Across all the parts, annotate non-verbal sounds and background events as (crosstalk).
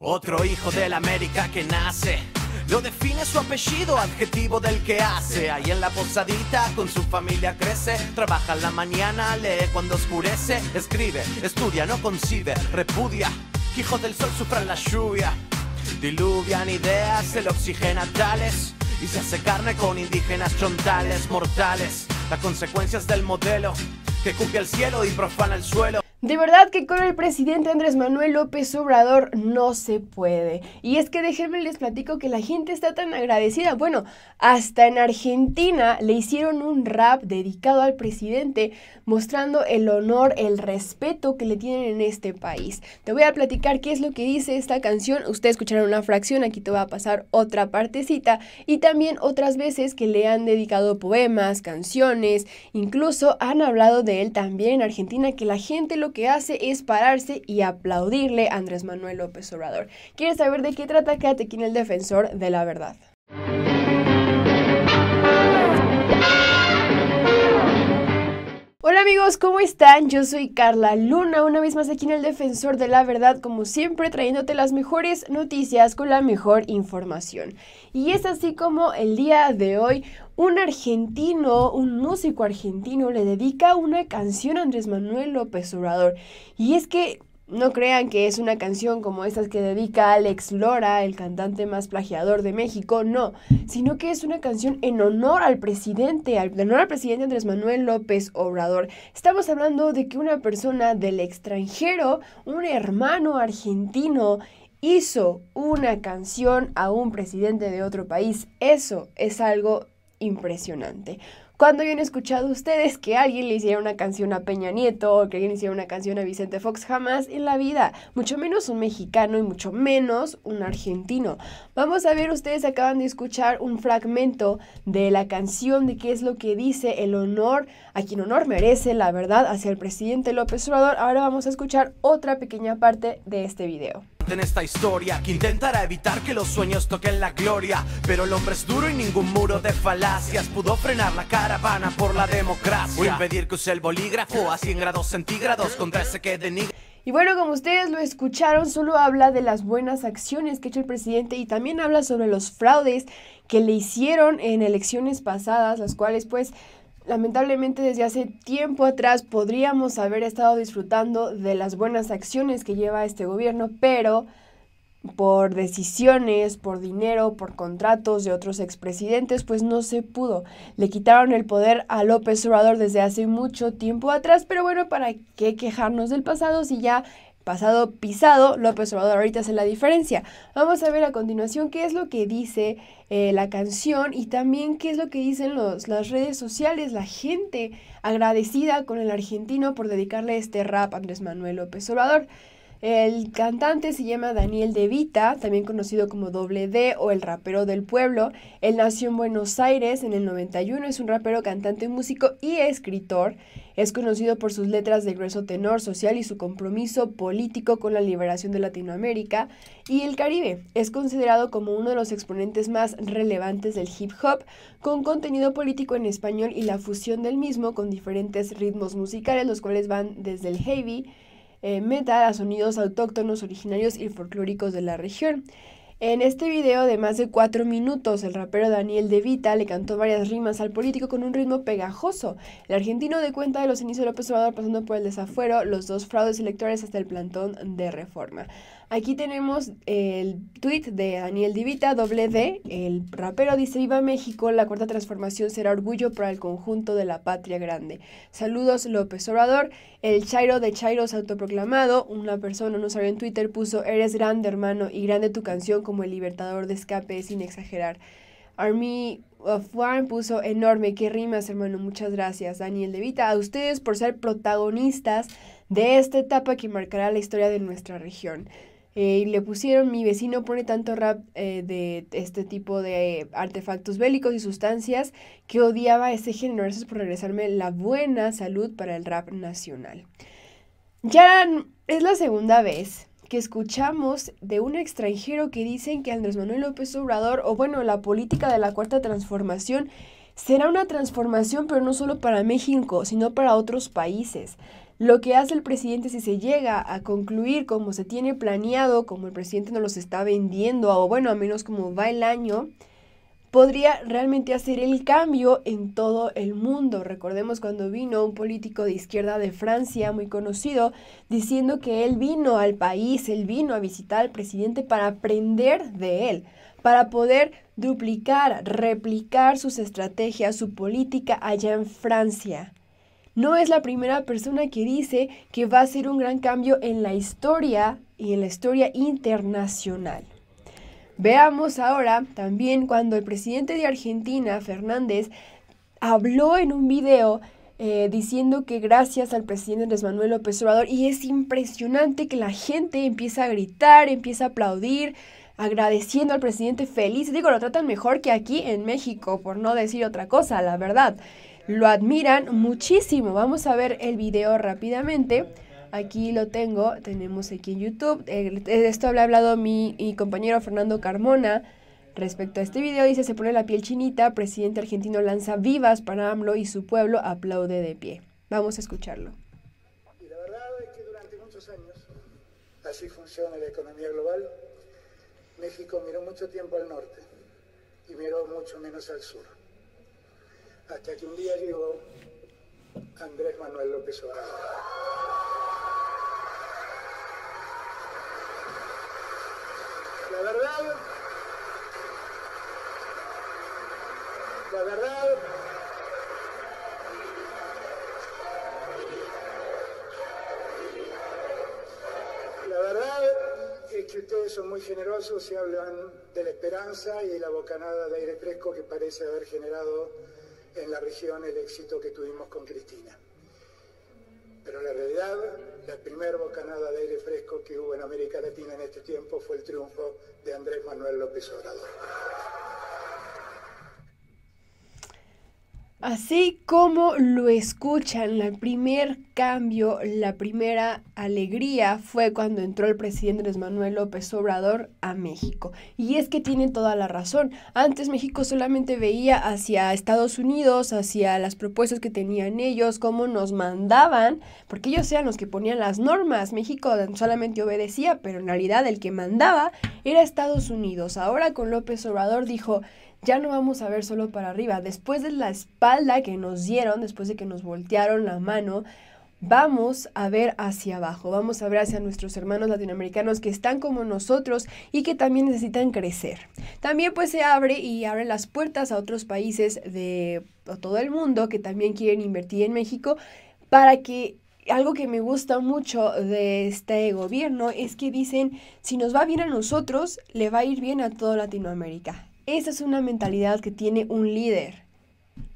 Otro hijo del América que nace. Lo define su apellido, adjetivo del que hace. Ahí en la posadita con su familia crece. Trabaja en la mañana, lee cuando oscurece. Escribe, estudia, no concibe, repudia. hijo del sol sufra la lluvia. Diluvian ideas, el oxígeno tales. Y se hace carne con indígenas chontales, mortales. Las consecuencias del modelo que cumple el cielo y profana el suelo. De verdad que con el presidente Andrés Manuel López Obrador no se puede. Y es que déjenme les platico que la gente está tan agradecida. Bueno, hasta en Argentina le hicieron un rap dedicado al presidente mostrando el honor, el respeto que le tienen en este país. Te voy a platicar qué es lo que dice esta canción. Ustedes escucharon una fracción, aquí te va a pasar otra partecita. Y también otras veces que le han dedicado poemas, canciones, incluso han hablado de él también en Argentina, que la gente lo que hace es pararse y aplaudirle a Andrés Manuel López Obrador. ¿Quieres saber de qué trata? Quédate aquí en el Defensor de la Verdad. Hola amigos, ¿cómo están? Yo soy Carla Luna, una vez más aquí en el Defensor de la Verdad, como siempre, trayéndote las mejores noticias con la mejor información. Y es así como el día de hoy, un argentino, un músico argentino, le dedica una canción a Andrés Manuel López Obrador. Y es que no crean que es una canción como estas que dedica Alex Lora, el cantante más plagiador de México, no, sino que es una canción en honor al presidente, al, honor al presidente Andrés Manuel López Obrador. Estamos hablando de que una persona del extranjero, un hermano argentino, hizo una canción a un presidente de otro país. Eso es algo impresionante. ¿Cuándo habían escuchado ustedes que alguien le hiciera una canción a Peña Nieto o que alguien hiciera una canción a Vicente Fox? Jamás en la vida. Mucho menos un mexicano y mucho menos un argentino. Vamos a ver, ustedes acaban de escuchar un fragmento de la canción de qué es lo que dice el honor a quien honor merece, la verdad, hacia el presidente López Obrador. Ahora vamos a escuchar otra pequeña parte de este video en esta historia que intentará evitar que los sueños toquen la gloria. Pero el hombre es duro y ningún muro de falacias pudo frenar la caravana por la democracia. O impedir que use el bolígrafo a 100 grados centígrados contra ese que denigra. Y bueno, como ustedes lo escucharon, solo habla de las buenas acciones que ha hecho el presidente y también habla sobre los fraudes que le hicieron en elecciones pasadas, las cuales pues lamentablemente desde hace tiempo atrás podríamos haber estado disfrutando de las buenas acciones que lleva este gobierno, pero por decisiones, por dinero, por contratos de otros expresidentes, pues no se pudo. Le quitaron el poder a López Obrador desde hace mucho tiempo atrás, pero bueno, ¿para qué quejarnos del pasado si ya pasado pisado, López Obrador ahorita hace la diferencia. Vamos a ver a continuación qué es lo que dice eh, la canción y también qué es lo que dicen las redes sociales, la gente agradecida con el argentino por dedicarle este rap a Andrés Manuel López Obrador. El cantante se llama Daniel De Vita, también conocido como Doble D o el rapero del pueblo. Él nació en Buenos Aires en el 91, es un rapero, cantante, músico y escritor. Es conocido por sus letras de grueso tenor social y su compromiso político con la liberación de Latinoamérica y el Caribe. Es considerado como uno de los exponentes más relevantes del hip hop, con contenido político en español y la fusión del mismo con diferentes ritmos musicales, los cuales van desde el heavy, eh, meta a sonidos autóctonos originarios y folclóricos de la región. En este video de más de cuatro minutos, el rapero Daniel De Vita le cantó varias rimas al político con un ritmo pegajoso. El argentino de cuenta de los inicios de López Obrador pasando por el desafuero, los dos fraudes electorales hasta el plantón de reforma. Aquí tenemos el tweet de Daniel Divita, doble D. El rapero dice: Viva México, la cuarta transformación será orgullo para el conjunto de la patria grande. Saludos, López Obrador. El Chairo de Chairos autoproclamado, una persona, no sabía en Twitter, puso: Eres grande, hermano, y grande tu canción como el libertador de escape, sin exagerar. Army of One puso enorme, qué rimas, hermano. Muchas gracias, Daniel Divita a ustedes por ser protagonistas de esta etapa que marcará la historia de nuestra región. Eh, y le pusieron, mi vecino pone tanto rap eh, de este tipo de artefactos bélicos y sustancias que odiaba ese género. gracias por regresarme la buena salud para el rap nacional. Ya es la segunda vez que escuchamos de un extranjero que dicen que Andrés Manuel López Obrador, o bueno, la política de la cuarta transformación, será una transformación, pero no solo para México, sino para otros países. Lo que hace el presidente si se llega a concluir como se tiene planeado, como el presidente no los está vendiendo, o bueno, a menos como va el año, podría realmente hacer el cambio en todo el mundo. Recordemos cuando vino un político de izquierda de Francia muy conocido diciendo que él vino al país, él vino a visitar al presidente para aprender de él, para poder duplicar, replicar sus estrategias, su política allá en Francia no es la primera persona que dice que va a ser un gran cambio en la historia y en la historia internacional. Veamos ahora también cuando el presidente de Argentina, Fernández, habló en un video eh, diciendo que gracias al presidente Andrés Manuel López Obrador, y es impresionante que la gente empieza a gritar, empieza a aplaudir, agradeciendo al presidente feliz. Digo, lo tratan mejor que aquí en México, por no decir otra cosa, la verdad lo admiran muchísimo. Vamos a ver el video rápidamente. Aquí lo tengo, tenemos aquí en YouTube. de esto ha hablado mi, mi compañero Fernando Carmona. Respecto a este video, dice, se pone la piel chinita, presidente argentino lanza vivas para AMLO y su pueblo aplaude de pie. Vamos a escucharlo. Y la verdad es que durante muchos años, así funciona la economía global, México miró mucho tiempo al norte y miró mucho menos al sur hasta que un día llegó Andrés Manuel López Obrador. La verdad, la verdad, la verdad es que ustedes son muy generosos y hablan de la esperanza y la bocanada de aire fresco que parece haber generado en la región el éxito que tuvimos con Cristina. Pero la realidad, la primera bocanada de aire fresco que hubo en América Latina en este tiempo fue el triunfo de Andrés Manuel López Obrador. Así como lo escuchan, el primer cambio, la primera alegría fue cuando entró el presidente Luis Manuel López Obrador a México. Y es que tiene toda la razón. Antes México solamente veía hacia Estados Unidos, hacia las propuestas que tenían ellos, cómo nos mandaban, porque ellos eran los que ponían las normas. México solamente obedecía, pero en realidad el que mandaba era Estados Unidos. Ahora con López Obrador dijo, ya no vamos a ver solo para arriba. Después de la espalda que nos dieron, después de que nos voltearon la mano, vamos a ver hacia abajo, vamos a ver hacia nuestros hermanos latinoamericanos que están como nosotros y que también necesitan crecer. También pues se abre y abre las puertas a otros países de todo el mundo que también quieren invertir en México para que algo que me gusta mucho de este gobierno es que dicen, si nos va bien a nosotros, le va a ir bien a toda Latinoamérica. Esa es una mentalidad que tiene un líder.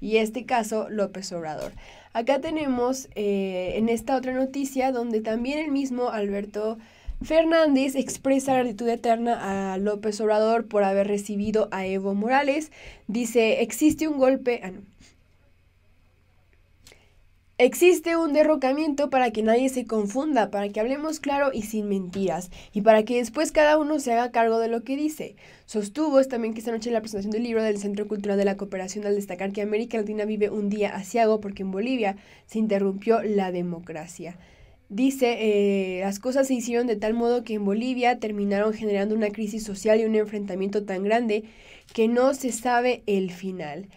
Y este caso, López Obrador. Acá tenemos eh, en esta otra noticia donde también el mismo Alberto Fernández expresa gratitud eterna a López Obrador por haber recibido a Evo Morales. Dice, existe un golpe... Ah, Existe un derrocamiento para que nadie se confunda, para que hablemos claro y sin mentiras, y para que después cada uno se haga cargo de lo que dice. Sostuvo también que esta noche en la presentación del libro del Centro Cultural de la Cooperación al destacar que América Latina vive un día asiago porque en Bolivia se interrumpió la democracia. Dice, eh, las cosas se hicieron de tal modo que en Bolivia terminaron generando una crisis social y un enfrentamiento tan grande que no se sabe el final.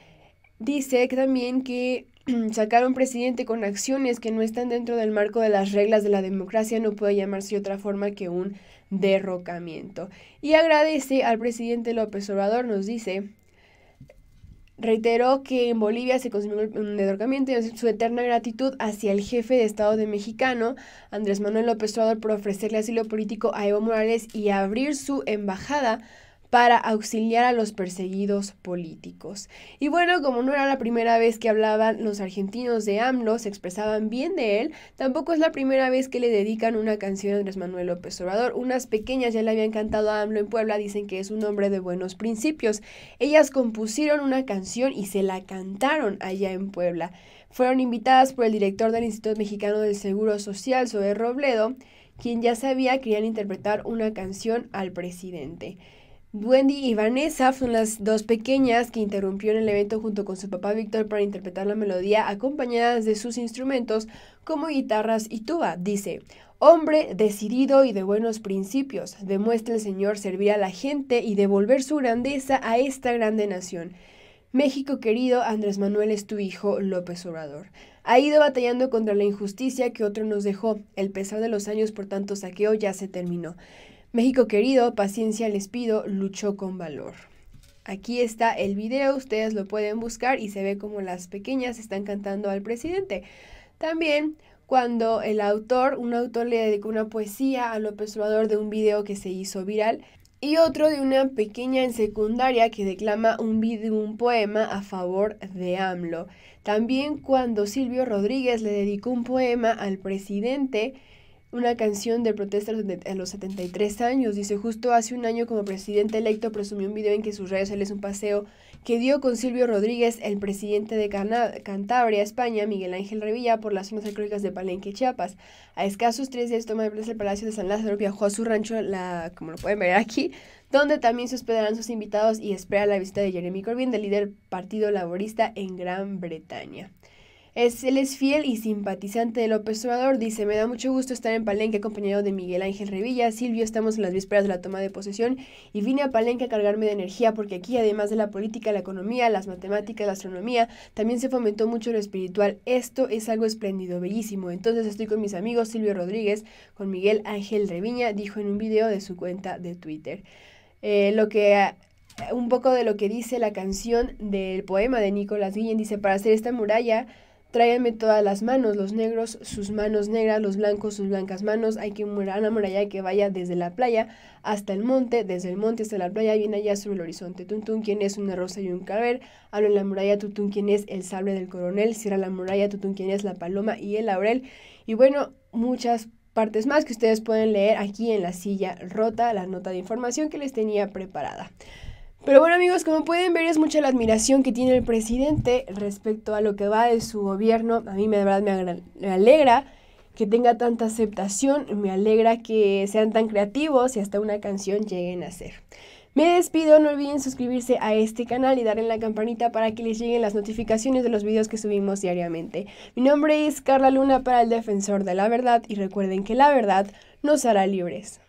Dice también que (clears throat) sacar a un presidente con acciones que no están dentro del marco de las reglas de la democracia no puede llamarse de otra forma que un derrocamiento. Y agradece al presidente López Obrador, nos dice, reiteró que en Bolivia se consumió un derrocamiento y su eterna gratitud hacia el jefe de Estado de mexicano, Andrés Manuel López Obrador, por ofrecerle asilo político a Evo Morales y abrir su embajada para auxiliar a los perseguidos políticos. Y bueno, como no era la primera vez que hablaban los argentinos de AMLO, se expresaban bien de él, tampoco es la primera vez que le dedican una canción a Andrés Manuel López Obrador. Unas pequeñas ya le habían cantado a AMLO en Puebla, dicen que es un hombre de buenos principios. Ellas compusieron una canción y se la cantaron allá en Puebla. Fueron invitadas por el director del Instituto Mexicano del Seguro Social, Zoe Robledo, quien ya sabía que querían interpretar una canción al presidente. Wendy y Vanessa son las dos pequeñas que interrumpieron el evento junto con su papá Víctor para interpretar la melodía acompañadas de sus instrumentos como guitarras y tuba. Dice, hombre decidido y de buenos principios, demuestra el Señor servir a la gente y devolver su grandeza a esta grande nación. México querido, Andrés Manuel es tu hijo, López Obrador. Ha ido batallando contra la injusticia que otro nos dejó. El pesar de los años por tanto saqueo ya se terminó. México querido, paciencia les pido, luchó con valor. Aquí está el video, ustedes lo pueden buscar y se ve como las pequeñas están cantando al presidente. También cuando el autor, un autor le dedicó una poesía a López Obrador de un video que se hizo viral y otro de una pequeña en secundaria que declama un, video, un poema a favor de AMLO. También cuando Silvio Rodríguez le dedicó un poema al presidente una canción de protesta a los 73 años. Dice, justo hace un año como presidente electo presumió un video en que sus redes sociales un paseo que dio con Silvio Rodríguez, el presidente de Cantabria, España, Miguel Ángel Revilla, por las zonas arqueológicas de Palenque, Chiapas. A escasos tres días toma de plaza el Palacio de San Lázaro, viajó a su rancho, la, como lo pueden ver aquí, donde también se hospedarán sus invitados y espera la visita de Jeremy Corbyn, del líder Partido Laborista en Gran Bretaña. Es, él es fiel y simpatizante de López Obrador. Dice, me da mucho gusto estar en Palenque acompañado de Miguel Ángel Revilla. Silvio, estamos en las vísperas de la toma de posesión y vine a Palenque a cargarme de energía porque aquí, además de la política, la economía, las matemáticas, la astronomía, también se fomentó mucho lo espiritual. Esto es algo espléndido, bellísimo. Entonces estoy con mis amigos Silvio Rodríguez, con Miguel Ángel Reviña, dijo en un video de su cuenta de Twitter. Eh, lo que un poco de lo que dice la canción del poema de Nicolás Guillén. Dice, para hacer esta muralla Tráiganme todas las manos, los negros sus manos negras, los blancos sus blancas manos. Hay que morar una muralla que vaya desde la playa hasta el monte, desde el monte hasta la playa, viene allá sobre el horizonte. Tuntún, ¿quién es una rosa y un caber? Hablo en la muralla, Tuntún, ¿quién es el sable del coronel? Cierra la muralla, Tuntún, ¿quién es la paloma y el laurel? Y bueno, muchas partes más que ustedes pueden leer aquí en la silla rota, la nota de información que les tenía preparada. Pero bueno amigos, como pueden ver es mucha la admiración que tiene el presidente respecto a lo que va de su gobierno. A mí de verdad me, alegra que tenga tanta aceptación, me alegra que sean tan creativos y hasta una canción lleguen a ser. Me despido, no olviden suscribirse a este canal y darle la campanita para que les lleguen las notificaciones de los videos que subimos diariamente. Mi nombre es Carla Luna para el Defensor de la Verdad y recuerden que la verdad nos hará libres.